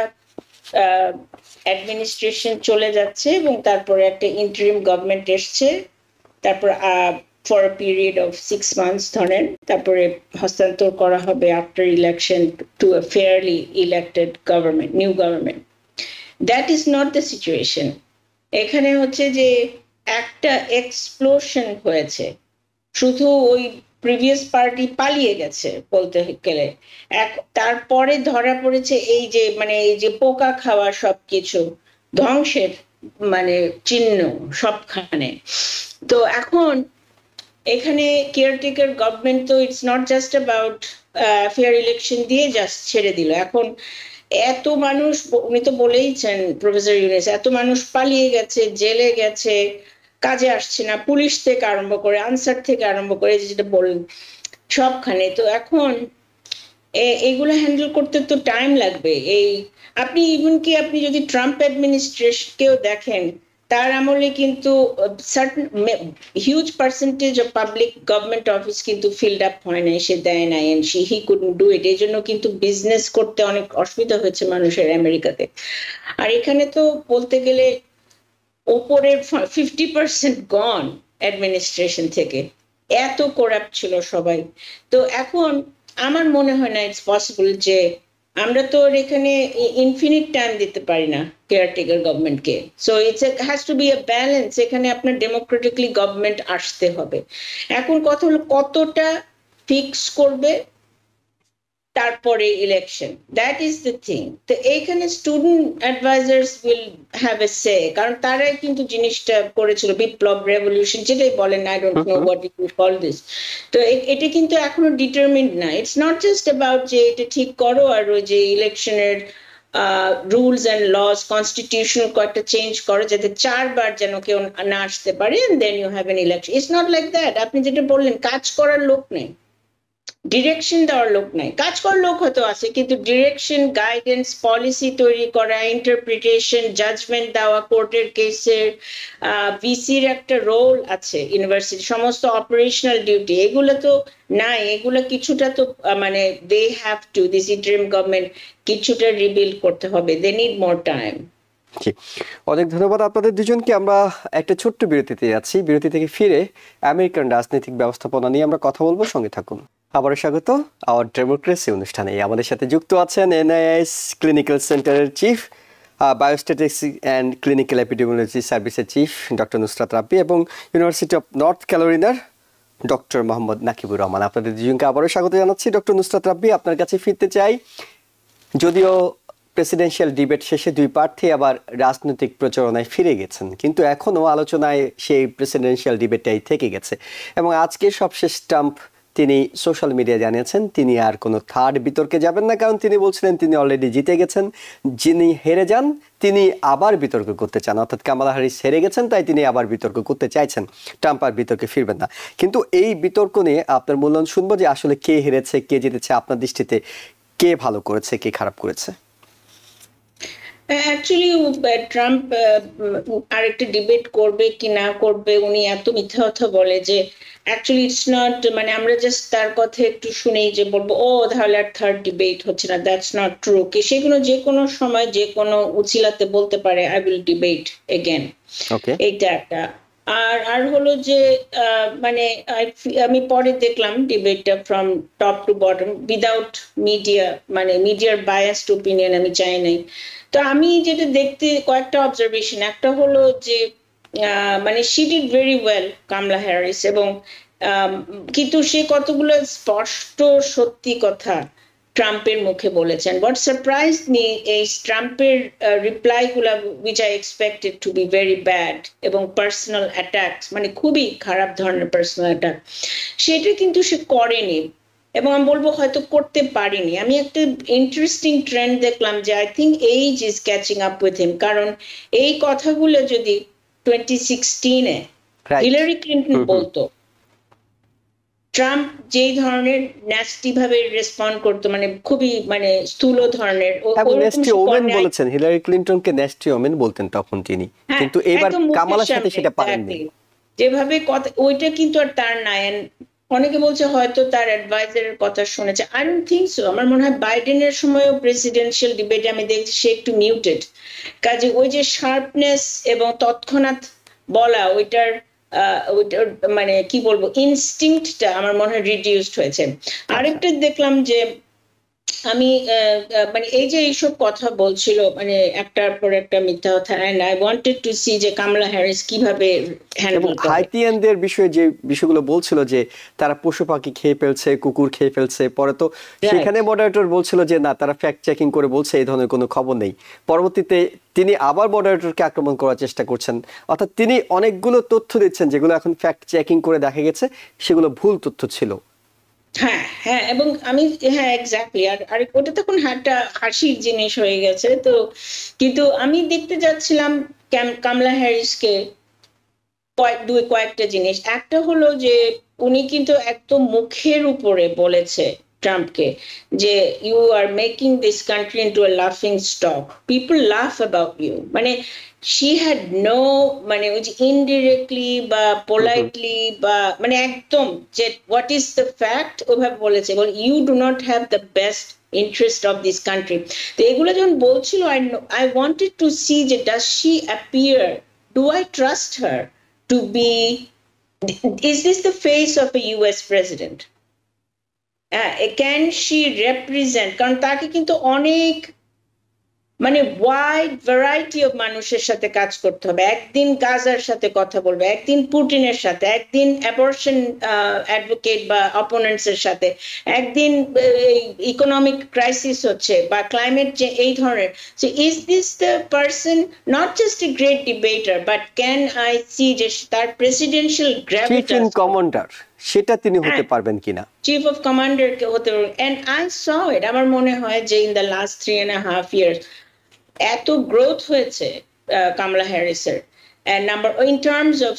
অ্যাডমিনিস্ট্রেশন চলে যাচ্ছে এবং তারপরে একটা ইন্টারিম গভর্নমেন্ট এসছে তারপর for period of six months ধরেন তারপরে হস্তান্তর করা হবে after election to a fairly elected government new government that is not the situation এখানে হচ্ছে যে একটা এক্সপ্লোশন হয়েছে শুধু ওই প্রিভিয়াস পার্টি পালিয়ে গেছে বলতে গেলে এক তারপরে ধরা পড়েছে এই যে মানে এই যে পোকা খাওয়া সবকিছু ধ্বংসের মানে চিহ্ন সবখানে তো এখন এখানে কেয়ারটেকার গভর্নমেন্ট তো it's not just about fair election দিয়ে জাস্ট ছেড়ে দিল এখন এত মানুষ উনি তো বলেইছেন প্রফেসর ইউনেস এত মানুষ পালিয়ে গেছে জেলে গেছে কাজে আসছে না পুলিশ থেকে আরম্ভ করে আনসার থেকে আরম্ভ করে যেটা বললেন সবখানে তো এখন এইগুলো হ্যান্ডেল করতে তো টাইম লাগবে এই আপনি ইভেন কি আপনি যদি ট্রাম্প কেও দেখেন তার আমলে কিন্তু certain huge percentage of public government office কিন্তু ফিল্ড আপ হয় নাই সে দেয় নাই and see he could do it এই জন্য কিন্তু বিজনেস করতে অনেক অসুবিধা হয়েছে মানুষের আমেরিকাতে আর এখানে তো বলতে গেলে ওপরের ফিফটি পার্সেন্ট গন অ্যাডমিনিস্ট্রেশন থেকে এত করাপ ছিল সবাই তো এখন আমার মনে হয় না ইটস পসিবল যে আমরা তো এখানে ইনফিনিট টাইম দিতে পারি না কেয়ারটেকার গভর্নমেন্টকে so it's has to be a balance এখানে আপনার ডেমোক্রেটিকলি গভর্নমেন্ট আসতে হবে এখন কথা হলো কতটা ফিক্স করবে তারপরে election that is the thing তো এইখানে student advisers will have a say কারণ তারাই কিন্তু জিনিসটা করেছিল বিপ্লব রেভলিউশন যেটাই বলেন I don't know what you call this তো এটা কিন্তু এখনো ডিটারমিন্ড না ইটস নট জাস্ট অ্যাবাউট যে এটা ঠিক করো আর ওই যে ইলেকশনের রুলস অ্যান্ড লস কনস্টিটিউশনাল কয়েকটা চেঞ্জ করো যাতে চারবার যেন কেউ না আসতে পারে then you have an election it's not like that আপনি যেটা বললেন কাজ করার লোক নেই ডিরেকশন দেওয়ার লোক নাই কাজ করার লোক হয়তো আছে কিন্তু ডিরেকশন গাইডেন্স পলিসি তৈরি করা ইন্টারপ্রিটেশন জাজমেন্ট দেওয়া কোর্টের কেসের ভিসির একটা রোল আছে ইউনিভার্সিটি সমস্ত অপারেশনাল ডিউটি এগুলো তো নাই এগুলো কিছুটা তো মানে they have to this interim government কিছুটা রিবিল্ড করতে হবে দে নিড মোর টাইম অনেক ধন্যবাদ আপনাদের দুজনকে আমরা একটা ছোট্ট বিরতিতে যাচ্ছি বিরতি থেকে ফিরে আমেরিকান রাজনৈতিক ব্যবস্থাপনা নিয়ে আমরা কথা বলবো সঙ্গে থাকুন আবার স্বাগত আওয়ার ডেমোক্রেসি অনুষ্ঠানে আমাদের সাথে যুক্ত আছেন এনআইএস ক্লিনিক্যাল সেন্টারের chief biostatistics and clinical epidemiology সার্ভিসের চিফ ডক্টর নুসরাত রাব্বি এবং ইউনিভার্সিটি অফ নর্থ ক্যালোরিনার ডক্টর মোহাম্মদ নাকিবুর রহমান আপনাদের দুজনকে আবারও স্বাগত জানাচ্ছি ডক্টর নুসরাত রাব্বি আপনার কাছে ফিরতে চাই যদিও প্রেসিডেন্সিয়াল ডিবেট শেষে দুই প্রার্থী আবার রাজনৈতিক প্রচারণায় ফিরে গেছেন কিন্তু এখনও আলোচনায় সেই প্রেসিডেন্সিয়াল ডিবেটটাই থেকে গেছে এবং আজকে সবশেষ ট্রাম্প তিনি সোশ্যাল মিডিয়া জানিয়েছেন তিনি আর কোনো থার্ড বিতর্কে যাবেন না কারণ তিনি বলছিলেন তিনি অলরেডি জিতে গেছেন যিনি হেরে যান তিনি আবার বিতর্ক করতে চান অর্থাৎ কামালা হারিস হেরে গেছেন তাই তিনি আবার বিতর্ক করতে চাইছেন ট্রাম্প আর বিতর্কে ফিরবেন না কিন্তু এই বিতর্ক নিয়ে আপনার মূল্যায়ন শুনবো যে আসলে কে হেরেছে কে জিতেছে আপনার দৃষ্টিতে কে ভালো করেছে কে খারাপ করেছে actually uh, Trump uh, uh, আরেকটা ডিবেট করবে কি না করবে উনি এত মিথ্যা কথা বলে যে অ্যাকচুয়ালি ইটস নট মানে আমরা জাস্ট তার কথা একটু শুনেই যে বলবো ও তাহলে আর থার্ড ডিবেট হচ্ছে না দ্যাটস নট ট্রু কি সেগুলো যে কোনো সময় যে কোনো উচিলাতে বলতে পারে আই উইল ডিবেট এগেন এইটা একটা আর আর হলো যে মানে আমি পরে দেখলাম ডিবেটটা from top to bottom without media মানে মিডিয়ার বায়াসড ওপিনিয়ন আমি চাই নাই তো আমি যেটা দেখতে কয়েকটা অবজারভেশন একটা হলো যে মানে she did very well Kamala Harris এবং কিন্তু সে কতগুলো স্পষ্ট সত্যি কথা ট্রাম্পের মুখে বলেছেন বাট সারপ্রাইজ মি এই ট্রাম্পের গুলো which I expected to be very bad এবং পার্সোনাল অ্যাটাক মানে খুবই খারাপ ধরনের পার্সোনাল অ্যাটাক সেটা কিন্তু সে করেনি এবং আমি বলবো হয়তো করতে পারিনি আমি একটা ইন্টারেস্টিং ট্রেন্ড দেখলাম যে I think age is catching up with him কারণ এই কথাগুলো যদি টোয়েন্টি সিক্সটিনে হিলারি ক্লিন্টন বলতো ট্রাম্প যেই ধরনের ন্যাস্টি ভাবে রেসপন্ড করতো মানে খুবই মানে স্থূল ধরনের ন্যাস্টি ওমেন বলেছেন হিলারি ক্লিনটনকে ন্যাস্টি ওমেন বলতেন তখন তিনি হ্যাঁ, কিন্তু এবার কামালার সাথে সেটা পারেননি যেভাবে কথা ওইটা কিন্তু আর তার নায়ন অনেকে বলছে হয়তো তার অ্যাডভাইজারের কথা শুনেছে আই ডোন্ট থিঙ্ক সো আমার মনে হয় বাইডেনের সময়ও প্রেসিডেন্সিয়াল ডিবেটে আমি দেখছি সে একটু মিউটেড কাজে ওই যে শার্পনেস এবং তৎক্ষণাৎ বলা ওইটার ওইটার মানে কি বলবো ইনস্টিংক্টটা আমার মনে হয় রিডিউসড হয়েছে আচ্ছা। আরেকটা দেখলাম যে আমি মানে এই যে এইসব কথা বলছিল মানে একটার পর একটা মিথ্যা কথা and I wanted to see যে কামলা হ্যারিস কিভাবে হ্যান্ডেল হাইতিয়ানদের বিষয়ে যে বিষয়গুলো বলছিল যে তারা পশু পাখি খেয়ে ফেলছে কুকুর খেয়ে ফেলছে পরে তো সেখানে মডারেটর বলছিল যে না তারা ফ্যাক্ট চেকিং করে বলছে এই ধরনের কোনো খবর নেই পরবর্তীতে তিনি আবার মডারেটরকে আক্রমণ করার চেষ্টা করছেন অর্থাৎ তিনি অনেকগুলো তথ্য দিচ্ছেন যেগুলো এখন ফ্যাক্ট চেকিং করে দেখা গেছে সেগুলো ভুল তথ্য ছিল হ্যাঁ হ্যাঁ এবং আমি হ্যাঁ এক্স্যাক্টলি আর আর ওটা তখন হারটা হাসির জিনিস হয়ে গেছে তো কিন্তু আমি দেখতে যাচ্ছিলাম কামলা হ্যারিসকে কয়েক দুই কয়েকটা জিনিস একটা হলো যে উনি কিন্তু একদম মুখের উপরে বলেছে ট্রাম্পকে যে you are making this country into a লাফিং stock people laugh about you মানে সি হ্যাড নো মানে ওই যে ইনডিরেক্টলি বা পোলাইটলি বা মানে একদম যে হোয়াট ইজ দ্য ফ্যাক্ট ওভাবে বলেছে বল you do not have the best interest of this country তো এগুলো যখন বলছিল I I wanted to see যে does she appear do I trust her to be is this the face of a US president can she represent কারণ তাকে কিন্তু অনেক মানে ওয়াইড ভ্যারাইটি অফ মানুষের সাথে কাজ করতে হবে একদিন গাজার সাথে কথা বলবে একদিন পুটিনের সাথে একদিন অ্যাবর্শন অ্যাডভোকেট বা অপোনেন্টস এর সাথে একদিন ইকোনমিক ক্রাইসিস হচ্ছে বা ক্লাইমেট যে এই ধরনের so is this the person not just a great debater but can I see যে তার প্রেসিডেন্সিয়াল গ্র্যাভিটাস কমান্ডার সেটা তিনি হতে হ্যাঁ। পারবেন কিনা চিফ অফ কমান্ডার কে হতে পারবেন এন্ড আই স ইট আমার মনে হয় যে in the last three and half years এত গ্রোথ হয়েছে কামলা হ্যারিসের number in terms of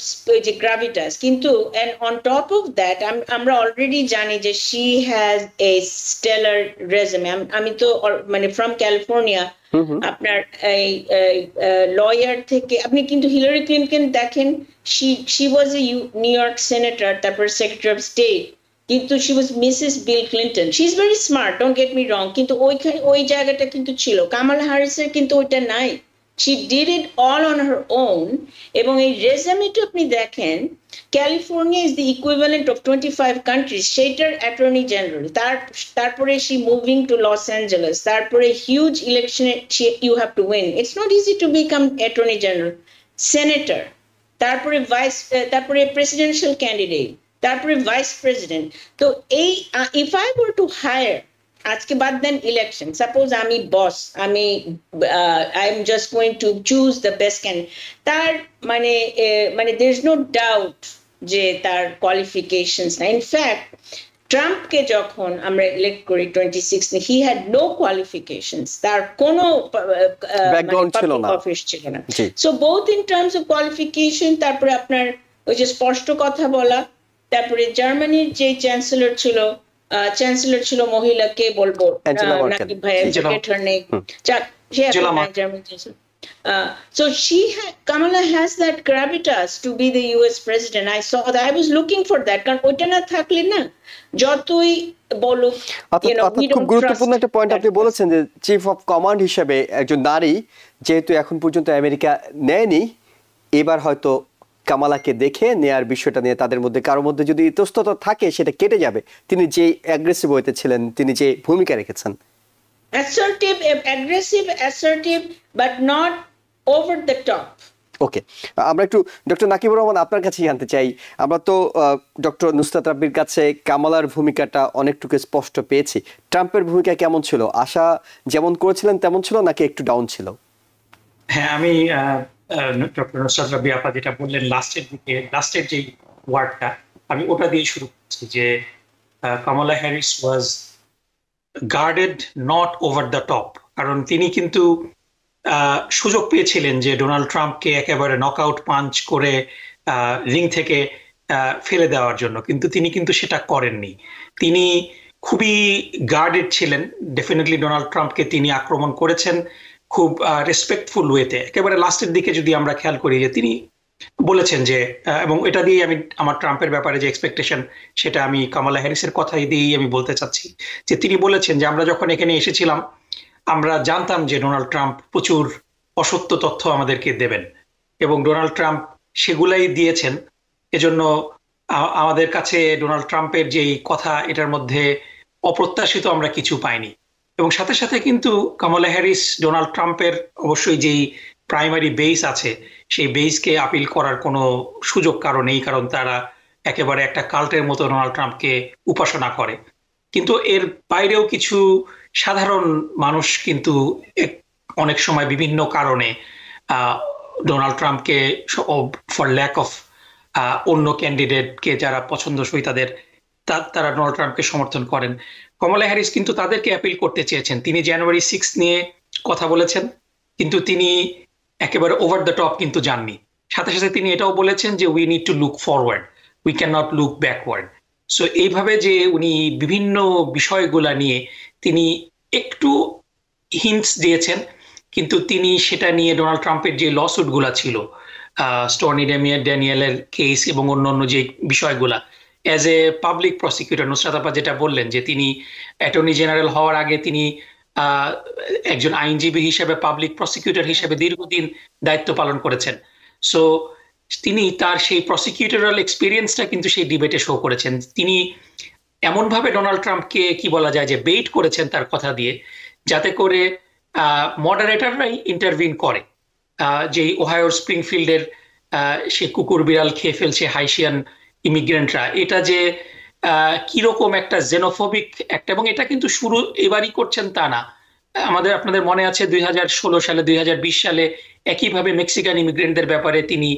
gravitas কিন্তু অ্যান্ড অফ দ্যাট আমরা অলরেডি জানি যে she has a stellar resume আমি তো মানে ফ্রম ক্যালিফোর্নিয়া আপনার এই লয়ার থেকে আপনি কিন্তু হিলারি ক্লিনকেন দেখেন she she was New York senator তারপর সেক্রেটারি অফ স্টেট কিন্তু she was Mrs Bill Clinton she is very smart don't get me wrong কিন্তু ওইখানে ওই জায়গাটা কিন্তু ছিল কামাল হারিসের কিন্তু ওইটা নাই she did it all on her own এবং এই রেজামিটু আপনি দেখেন California is the equivalent of twenty five countries সেইটার অ্যাটর্নি জেনারেল তার তারপরে she moving to Los Angeles তারপরে হিউজ ইলেকশনে you have to win it's not easy to become attorney general senator তারপরে ভাইস তারপরে প্রেসিডেন্সিয়াল ক্যান্ডিডেট তারপরে vice president তো এই if I were to hire আজকে বাদ দেন ইলেকশন সাপোজ আমি বস আমি I am just going to choose the best candidate তার মানে মানে দের ইজ নো ডাউট যে তার কোয়ালিফিকেশনস না ইনফ্যাক্ট ট্রাম্পকে যখন আমরা ইলেক্ট করি twenty six he had no qualifications তার কোনো অফিস মানে ছিল না so both in terms of qualification তারপরে আপনার ওই যে স্পষ্ট কথা বলা তারপরে জার্মানির যে চ্যান্সেলর ছিল চ্যান্সেলর ছিল মহিলা কে বলবো Uh, so she Kamala has that gravitas to be the US president. I saw that. I was looking for that. কারণ ওইটা না থাকলে না যতই বলো খুব গুরুত্বপূর্ণ পয়েন্ট আপনি বলেছেন যে চিফ অফ কমান্ড হিসেবে একজন নারী যেহেতু এখন পর্যন্ত আমেরিকা নেয়নি এবার হয়তো কামালাকে দেখে নেয়ার বিষয়টা নিয়ে তাদের মধ্যে কারোর মধ্যে যদি ইতস্তত থাকে সেটা কেটে যাবে তিনি যে অ্যাগ্রেসিভ হইতে ছিলেন তিনি যে ভূমিকা রেখেছেন assertive aggressive assertive but not over the top ওকে আমরা একটু ডক্টর নাকিবুর রহমান আপনার কাছে জানতে চাই আমরা তো ডক্টর নুসরাত রাব্বির কাছে কামালার ভূমিকাটা অনেকটুকু স্পষ্ট পেয়েছি ট্রাম্পের ভূমিকা কেমন ছিল আশা যেমন করেছিলেন তেমন ছিল নাকি একটু ডাউন ছিল হ্যাঁ আমি ডক্টর নসরাত রাবি আপা যেটা বললেন লাস্টের দিকে লাস্টের যেই ওয়ার্ডটা আমি ওটা দিয়ে শুরু করছি যে Kamala Harris was guarded not over the top কারণ তিনি কিন্তু সুযোগ পেয়েছিলেন যে ডোনাল্ড ট্রাম্পকে একেবারে নক আউট পাঞ্চ করে রিং থেকে ফেলে দেওয়ার জন্য কিন্তু তিনি কিন্তু সেটা করেননি তিনি খুবই গার্ডেড ছিলেন ডেফিনেটলি ডোনাল্ড ট্রাম্পকে তিনি আক্রমণ করেছেন খুব রেসপেক্টফুল ওয়েতে একেবারে লাস্টের দিকে যদি আমরা খেয়াল করি যে তিনি বলেছেন যে এবং এটা দিয়ে আমি আমার ট্রাম্পের ব্যাপারে যে এক্সপেকটেশন সেটা আমি কামালা হ্যারিসের কথাই দিয়েই আমি বলতে চাচ্ছি যে তিনি বলেছেন যে আমরা যখন এখানে এসেছিলাম আমরা জানতাম যে ডোনাল্ড ট্রাম্প প্রচুর অসত্য তথ্য আমাদেরকে দেবেন এবং ডোনাল্ড ট্রাম্প সেগুলাই দিয়েছেন এজন্য আমাদের কাছে ডোনাল্ড ট্রাম্পের যেই কথা এটার মধ্যে অপ্রত্যাশিত আমরা কিছু পাইনি এবং সাথে সাথে কিন্তু কমলা হ্যারিস ডোনাল্ড ট্রাম্পের অবশ্যই যেই প্রাইমারি বেস আছে সেই বেসকে আপিল করার কোনো সুযোগ কারো নেই কারণ তারা একেবারে একটা কাল্টের মতো ডোনাল্ড ট্রাম্পকে উপাসনা করে কিন্তু এর বাইরেও কিছু সাধারণ মানুষ কিন্তু অনেক সময় বিভিন্ন কারণে ডোনাল্ড ট্রাম্পকে ফর ল্যাক অফ অন্য ক্যান্ডিডেটকে যারা পছন্দসই তাদের তারা ডোনাল্ড ট্রাম্পকে সমর্থন করেন কমলা হ্যারিস কিন্তু তাদেরকে অ্যাপিল করতে চেয়েছেন তিনি জানুয়ারি সিক্স নিয়ে কথা বলেছেন কিন্তু তিনি একেবারে ওভার দ্য টপ কিন্তু যাননি সাথে সাথে তিনি এটাও বলেছেন যে we need to look forward we can not look backward so এইভাবে যে উনি বিভিন্ন বিষয়গুলা নিয়ে তিনি একটু হিন্টস দিয়েছেন কিন্তু তিনি সেটা নিয়ে ডোনাল্ড ট্রাম্পের যে লসুটগুলা ছিল স্টর্নি ড্যামিয়ার ড্যানিয়েলের কেস এবং অন্য অন্য যে বিষয়গুলা as a public prosecutor Nusrat আপা যেটা বললেন যে তিনি অ্যাটর্নি জেনারেল হওয়ার আগে তিনি একজন আইনজীবী হিসেবে পাবলিক প্রসিকিউটর হিসেবে দীর্ঘদিন দায়িত্ব পালন করেছেন সো তিনি তার সেই প্রসিকিউটরাল এক্সপিরিয়েন্সটা কিন্তু সেই ডিবেটে শো করেছেন তিনি এমনভাবে ডোনাল্ড ট্রাম্পকে কি বলা যায় যে বেইট করেছেন তার কথা দিয়ে যাতে করে মডারেটররাই ইন্টারভিন করে যেই ওহায়োর স্প্রিংফিল্ডের সে কুকুর বিড়াল খেয়ে ফেলছে হাইশিয়ান ইমিগ্রেন্টরা এটা যে কিরকম একটা জেনোফোবিক একটা এবং এটা কিন্তু শুরু এবারই করছেন তা না আমাদের আপনাদের মনে আছে দুই সালে দুই সালে একইভাবে মেক্সিকান ইমিগ্রেন্টদের ব্যাপারে তিনি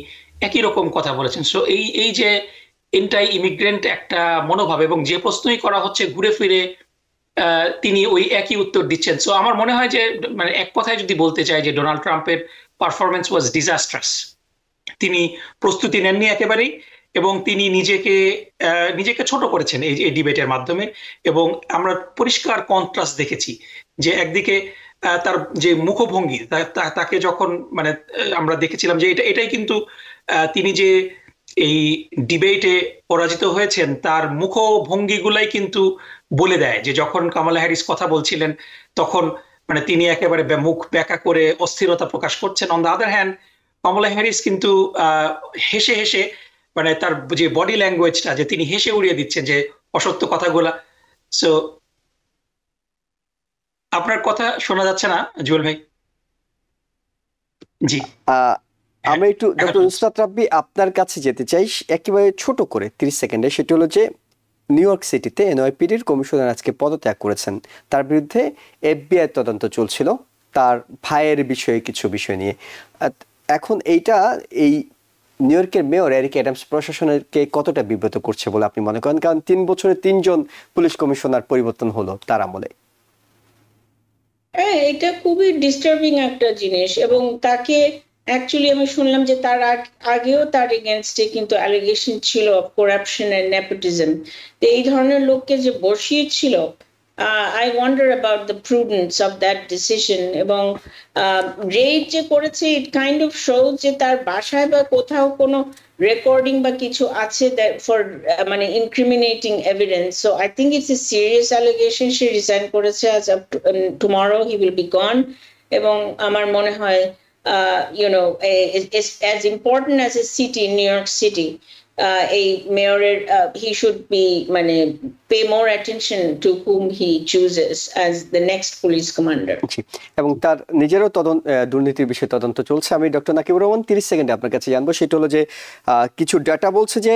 একই রকম কথা বলেছেন সো এই এই যে এন্টাই ইমিগ্রেন্ট একটা মনোভাব এবং যে প্রশ্নই করা হচ্ছে ঘুরে ফিরে তিনি ওই একই উত্তর দিচ্ছেন সো আমার মনে হয় যে মানে এক কথায় যদি বলতে চাই যে ডোনাল্ড ট্রাম্পের পারফরমেন্স ওয়াজ ডিজাস্ট্রাস তিনি প্রস্তুতি নেননি একেবারেই এবং তিনি নিজেকে নিজেকে ছোট করেছেন এই এই ডিবেটের মাধ্যমে এবং আমরা পরিষ্কার কন্ট্রাস্ট দেখেছি যে একদিকে তার যে মুখভঙ্গি তাকে যখন মানে আমরা দেখেছিলাম যে এটা এটাই কিন্তু তিনি যে এই ডিবেটে পরাজিত হয়েছেন তার মুখভঙ্গিগুলাই কিন্তু বলে দেয় যে যখন কামালা হ্যারিস কথা বলছিলেন তখন মানে তিনি একেবারে মুখ ব্যাকা করে অস্থিরতা প্রকাশ করছেন on the other hand Kamala Harris কিন্তু হেসে হেসে মানে তার যে বডি ল্যাঙ্গুয়েজটা যে তিনি হেসে উড়িয়ে দিচ্ছেন যে অসত্য কথাগুলা সো আপনার কথা শোনা যাচ্ছে না জুয়েল ভাই জি হ্যাঁ, আমরা একটু ডক্টর রাব্বি আপনার কাছে যেতে চাই একেবারে ছোট করে তিরিশ সেকেন্ডে সেটি হলো যে নিউ ইয়র্ক সিটিতে এনওয়াইপিডির কমিশনার আজকে পদত্যাগ করেছেন তার বিরুদ্ধে এফবিআই তদন্ত চলছিল তার ভাইয়ের বিষয়ে কিছু বিষয় নিয়ে এখন এইটা এই নিউ ইয়র্কের মেয়র এরিক অ্যাডামস প্রশাসনকে কতটা বিব্রত করছে বলে আপনি মনে করেন কারণ তিন বছরে তিনজন পুলিশ কমিশনার পরিবর্তন হলো তার আমলে হ্যাঁ এটা খুবই ডিস্টার্বিং একটা জিনিস এবং তাকে অ্যাকচুয়ালি আমি শুনলাম যে তার আগেও তার এগেনস্টে কিন্তু অ্যালিগেশন ছিল অফ করাপশন অ্যান্ড নেপোটিজম তো এই ধরনের লোককে যে বসিয়েছিল I wonder about the prudence of that decision এবং রেড যে করেছে ইট কাইন্ড অফ শো যে তার বাসায় বা কোথাও কোনো রেকর্ডিং বা কিছু আছে ফর মানে incriminating evidence so I think it's a serious allegation সে রিজাইন করেছে আজ tomorrow he will be gone এবং আমার মনে হয় you know as important as a city New York City এই মেয়রের হি শুড বি মানে pay more attention to whom he chooses as the next police commander এবং তার নিজেরও তদন্ত দুর্নীতির বিষয়ে তদন্ত চলছে আমি ডক্টর নাকিবুর রহমান তিরিশ সেকেন্ডে আপনার কাছে জানবো সেটা হলো যে কিছু ডাটা বলছে যে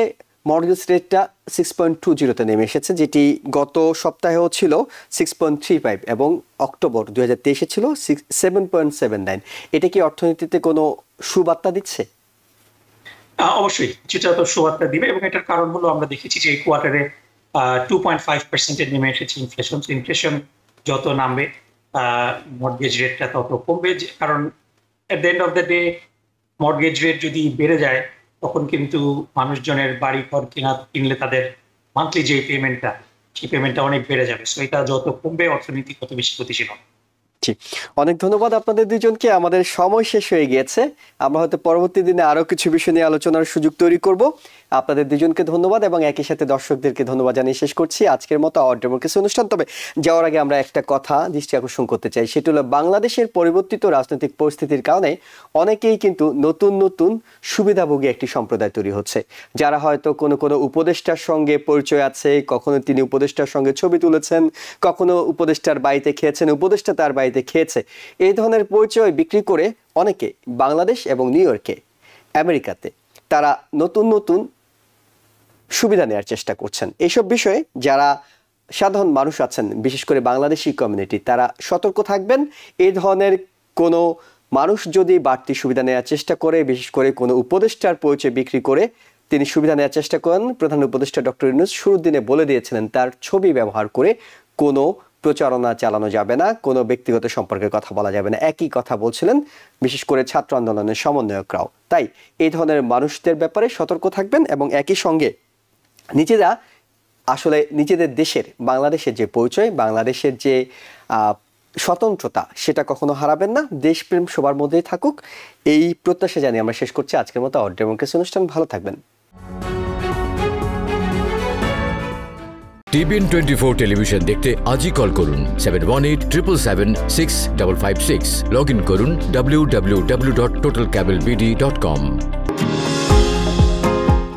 মর্গেজ রেটটা সিক্স পয়েন্ট টু জিরোতে নেমে এসেছে যেটি গত সপ্তাহেও ছিল সিক্স পয়েন্ট থ্রি ফাইভ এবং অক্টোবর দু হাজার তেইশে ছিল six seven point seven nine এটা কি অর্থনীতিতে কোনো সুবার্তা দিচ্ছে অবশ্যই যেটা তো সুবাদটা দিবে এবং এটার কারণ হলো আমরা দেখেছি যে এই কোয়ার্টারে টু পয়েন্ট ফাইভ পার্সেন্টের নেমে এসেছে ইনফ্লেশন ইনফ্লেশন যত নামবে মর্গেজ রেটটা তত কমবে কারণ at the end of the day mortgage rate যদি বেড়ে যায় তখন কিন্তু মানুষজনের বাড়ি ঘর কেনা কিনলে তাদের মান্থলি যে পেমেন্টটা সেই পেমেন্টটা অনেক বেড়ে যাবে সো এটা যত কমবে অর্থনীতি তত বেশি গতিশীল হবে জি অনেক ধন্যবাদ আপনাদের দুজনকে আমাদের সময় শেষ হয়ে গিয়েছে আমরা হয়তো পরবর্তী দিনে আরও কিছু বিষয় নিয়ে আলোচনার সুযোগ তৈরি করব আপনাদের দুজনকে ধন্যবাদ এবং একই সাথে দর্শকদেরকে ধন্যবাদ জানিয়ে শেষ করছি আজকের মতো অর্ডার কিছু অনুষ্ঠান তবে যাওয়ার আগে আমরা একটা কথা দৃষ্টি আকর্ষণ করতে চাই সেটি হলো বাংলাদেশের পরিবর্তিত রাজনৈতিক পরিস্থিতির কারণে অনেকেই কিন্তু নতুন নতুন সুবিধাভোগী একটি সম্প্রদায় তৈরি হচ্ছে যারা হয়তো কোনো কোনো উপদেষ্টার সঙ্গে পরিচয় আছে কখনো তিনি উপদেষ্টার সঙ্গে ছবি তুলেছেন কখনো উপদেষ্টার বাড়িতে খেয়েছেন উপদেষ্টা তার বাড়িতে খেয়েছে এই ধরনের পরিচয় বিক্রি করে অনেকে বাংলাদেশ এবং নিউ ইয়র্কে আমেরিকাতে তারা নতুন নতুন সুবিধা নেওয়ার চেষ্টা করছেন এইসব বিষয়ে যারা সাধারণ মানুষ আছেন বিশেষ করে বাংলাদেশি কমিউনিটি তারা সতর্ক থাকবেন এই ধরনের কোনো মানুষ যদি বাড়তি সুবিধা নেওয়ার চেষ্টা করে বিশেষ করে কোনো উপদেষ্টার পরিচয় বিক্রি করে তিনি সুবিধা নেওয়ার চেষ্টা করেন প্রধান উপদেষ্টা ডক্টর ইউনুস শুরুর দিনে বলে দিয়েছিলেন তার ছবি ব্যবহার করে কোনো প্রচারণা চালানো যাবে না কোনো ব্যক্তিগত সম্পর্কের কথা বলা যাবে না একই কথা বলছিলেন বিশেষ করে ছাত্র আন্দোলনের সমন্বয়করাও তাই এই ধরনের মানুষদের ব্যাপারে সতর্ক থাকবেন এবং একই সঙ্গে নিজেরা আসলে নিজেদের দেশের বাংলাদেশের যে পরিচয় বাংলাদেশের যে স্বতন্ত্রতা সেটা কখনো হারাবেন না দেশপ্রেম সবার মধ্যেই থাকুক এই প্রত্যাশা জানিয়ে আমরা শেষ করছি আজকের মতো ডেমোক্রেসি অনুষ্ঠান ভালো থাকবেন টিভিএন টোয়েন্টি ফোর টেলিভিশন দেখতে আজই কল করুন seven one eight triple seven six double five six log in করুন W W W dot total cable BD dot কম